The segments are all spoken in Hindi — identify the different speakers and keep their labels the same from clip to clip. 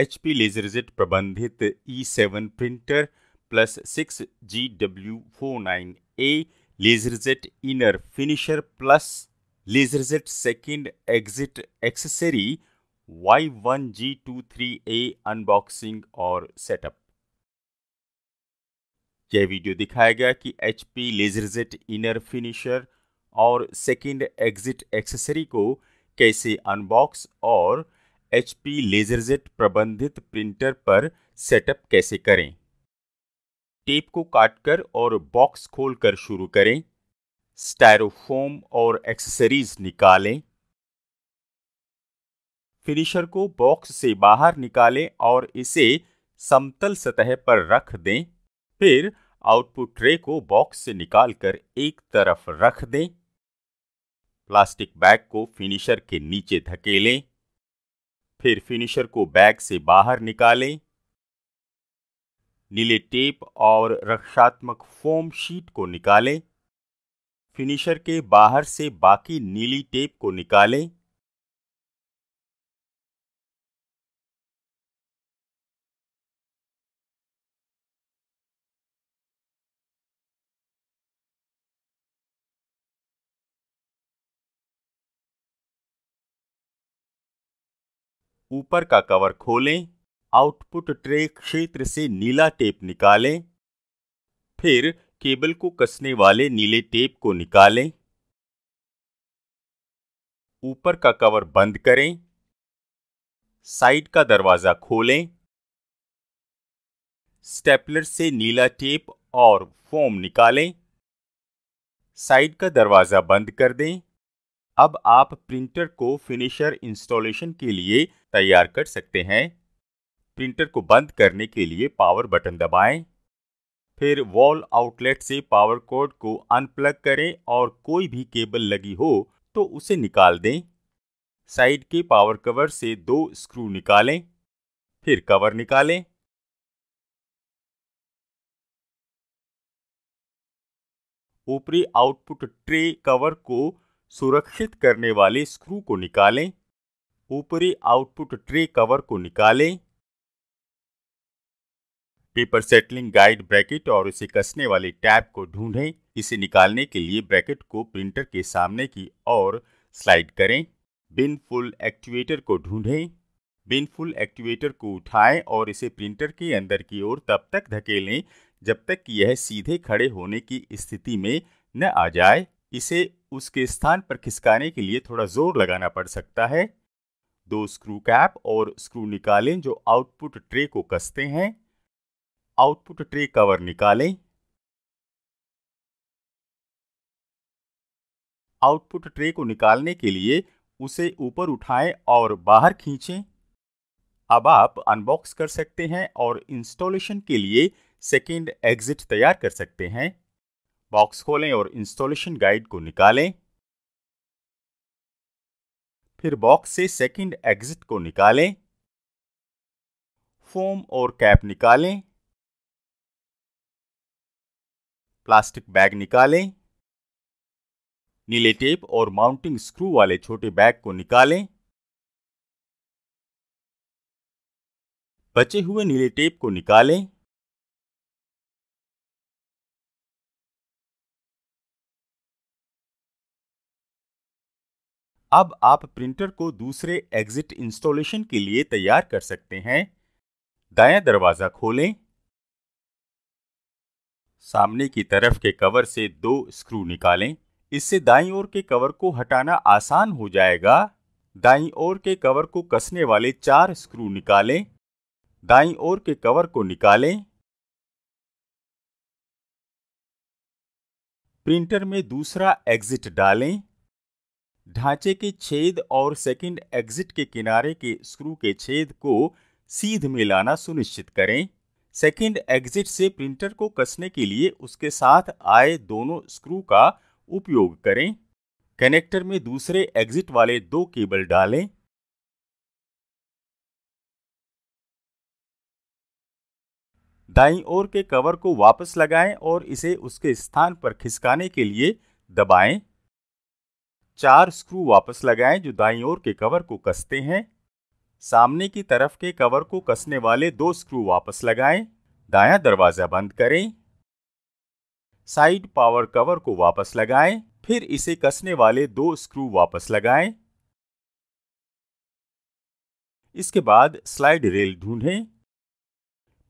Speaker 1: एच पी लेजरजेट प्रबंधित E seven printer plus six G W four nine A LaserJet inner finisher plus LaserJet second exit accessory Y one G two three A unboxing और सेटअप यह वीडियो दिखाया गया कि H P LaserJet inner finisher और सेकेंड एग्जिट एक्सेसरी को कैसे अनबॉक्स और एच पी लेजरजेट प्रबंधित प्रिंटर पर सेटअप कैसे करें टेप को काटकर और बॉक्स खोलकर शुरू करें स्टायरोफोम और एक्सेसरीज निकालें फिनिशर को बॉक्स से बाहर निकालें और इसे समतल सतह पर रख दें फिर आउटपुट ट्रे को बॉक्स से निकालकर एक तरफ रख दें प्लास्टिक बैग को फिनिशर के नीचे धकेलें फिर फिनिशर को बैग से बाहर निकालें नीले टेप और रक्षात्मक फोम शीट को निकालें फिनिशर के बाहर से बाकी नीली टेप को निकालें ऊपर का कवर खोलें आउटपुट ट्रे क्षेत्र से नीला टेप निकालें फिर केबल को कसने वाले नीले टेप को निकालें
Speaker 2: ऊपर का कवर बंद करें
Speaker 1: साइड का दरवाज़ा खोलें स्टेपलर से नीला टेप और फोम निकालें साइड का दरवाज़ा बंद कर दें अब आप प्रिंटर को फिनिशर इंस्टॉलेशन के लिए तैयार कर सकते हैं प्रिंटर को बंद करने के लिए पावर बटन दबाएं, फिर वॉल आउटलेट से पावर कोड को अनप्लग करें और कोई भी केबल लगी हो तो उसे निकाल दें साइड के पावर कवर से दो स्क्रू निकालें फिर कवर निकालें ऊपरी आउटपुट ट्रे कवर को सुरक्षित करने वाले स्क्रू को निकालें ऊपरी आउटपुट ट्रे कवर को निकालें पेपर सेटलिंग गाइड ब्रैकेट और इसे कसने वाले टैब को ढूंढें इसे निकालने के लिए ब्रैकेट को प्रिंटर के सामने की ओर स्लाइड करें बिन फुल एक्टिवेटर को ढूंढें बिन फुल एक्टिवेटर को उठाएं और इसे प्रिंटर के अंदर की ओर तब तक धकेलें जब तक कि यह सीधे खड़े होने की स्थिति में न आ जाए इसे उसके स्थान पर खिसकाने के लिए थोड़ा जोर लगाना पड़ सकता है दो स्क्रू कैप और स्क्रू निकालें जो आउटपुट ट्रे को कसते हैं आउटपुट ट्रे
Speaker 2: कवर निकालें
Speaker 1: आउटपुट ट्रे को निकालने के लिए उसे ऊपर उठाएं और बाहर खींचें अब आप अनबॉक्स कर सकते हैं और इंस्टॉलेशन के लिए सेकेंड एग्जिट तैयार कर सकते हैं बॉक्स खोलें और इंस्टॉलेशन गाइड को निकालें फिर बॉक्स से सेकंड एग्जिट को निकालें
Speaker 2: फोम और कैप निकालें प्लास्टिक बैग निकालें नीले टेप और माउंटिंग स्क्रू वाले छोटे बैग को निकालें बचे हुए नीले टेप को निकालें
Speaker 1: अब आप प्रिंटर को दूसरे एग्जिट इंस्टॉलेशन के लिए तैयार कर सकते हैं दाया दरवाज़ा खोलें सामने की तरफ के कवर से दो स्क्रू निकालें इससे दाईं ओर के कवर को हटाना आसान हो जाएगा दाईं ओर के कवर को कसने वाले चार स्क्रू निकालें दाईं ओर के कवर को निकालें प्रिंटर में दूसरा एग्जिट डालें ढांचे के छेद और सेकंड एग्जिट के किनारे के स्क्रू के छेद को सीध में लाना सुनिश्चित करें सेकंड एग्जिट से प्रिंटर को कसने के लिए उसके साथ आए दोनों स्क्रू का उपयोग करें कनेक्टर में दूसरे एग्जिट वाले दो केबल डालें
Speaker 2: दाईं ओर के कवर
Speaker 1: को वापस लगाएं और इसे उसके स्थान पर खिसकाने के लिए दबाएं। चार स्क्रू वापस लगाएं जो दाईं ओर के कवर को कसते हैं सामने की तरफ के कवर को कसने वाले दो स्क्रू वापस लगाएं दायां दरवाज़ा बंद करें साइड पावर कवर को वापस लगाएं फिर इसे
Speaker 2: कसने वाले दो स्क्रू वापस लगाएं
Speaker 1: इसके बाद स्लाइड रेल ढूंढें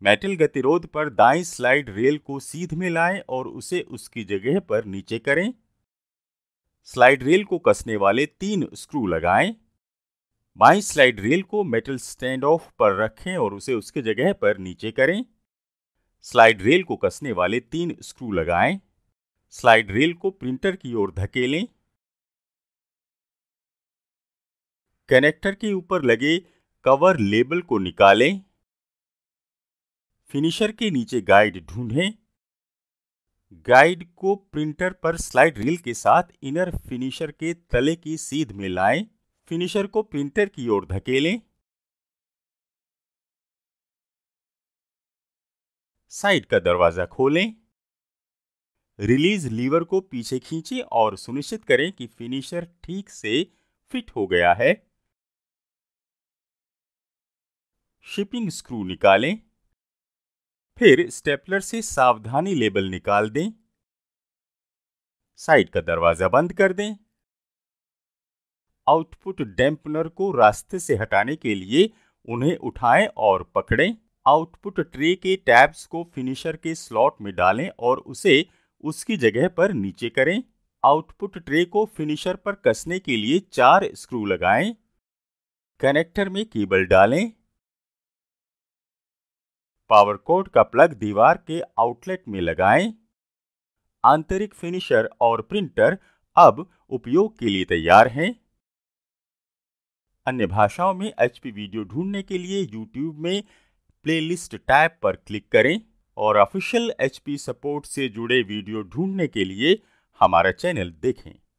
Speaker 1: मेटल गतिरोध पर दाएं स्लाइड रेल को सीध में लाएं और उसे उसकी जगह पर नीचे करें स्लाइड रेल को कसने वाले तीन स्क्रू लगाएं। बाई स्लाइड रेल को मेटल स्टैंड ऑफ पर रखें और उसे उसके जगह पर नीचे करें स्लाइड रेल को कसने वाले तीन स्क्रू लगाएं। स्लाइड रेल को प्रिंटर की ओर धकेलें कनेक्टर के ऊपर लगे कवर लेबल को निकालें फिनिशर के नीचे गाइड ढूंढें गाइड को प्रिंटर पर स्लाइड रील के साथ इनर फिनिशर के तले की सीध में लाएं, फिनिशर को प्रिंटर की ओर धकेलें
Speaker 2: साइड का दरवाजा
Speaker 1: खोलें रिलीज लीवर को पीछे खींचें और सुनिश्चित करें कि फिनिशर ठीक से फिट हो गया है शिपिंग स्क्रू निकालें फिर स्टेपलर से सावधानी लेबल निकाल दें साइड का दरवाजा बंद कर दें आउटपुट डैम्पनर को रास्ते से हटाने के लिए उन्हें उठाएं और पकड़ें आउटपुट ट्रे के टैब्स को फिनिशर के स्लॉट में डालें और उसे उसकी जगह पर नीचे करें आउटपुट ट्रे को फिनिशर पर कसने के लिए चार स्क्रू लगाएं कनेक्टर में केबल डालें पावर कोड का प्लग दीवार के आउटलेट में लगाएं। आंतरिक फिनिशर और प्रिंटर अब उपयोग के लिए तैयार हैं अन्य भाषाओं में एचपी वीडियो ढूंढने के लिए यूट्यूब में प्लेलिस्ट टैब पर क्लिक करें और ऑफिशियल एचपी सपोर्ट से जुड़े वीडियो ढूंढने के लिए हमारा चैनल देखें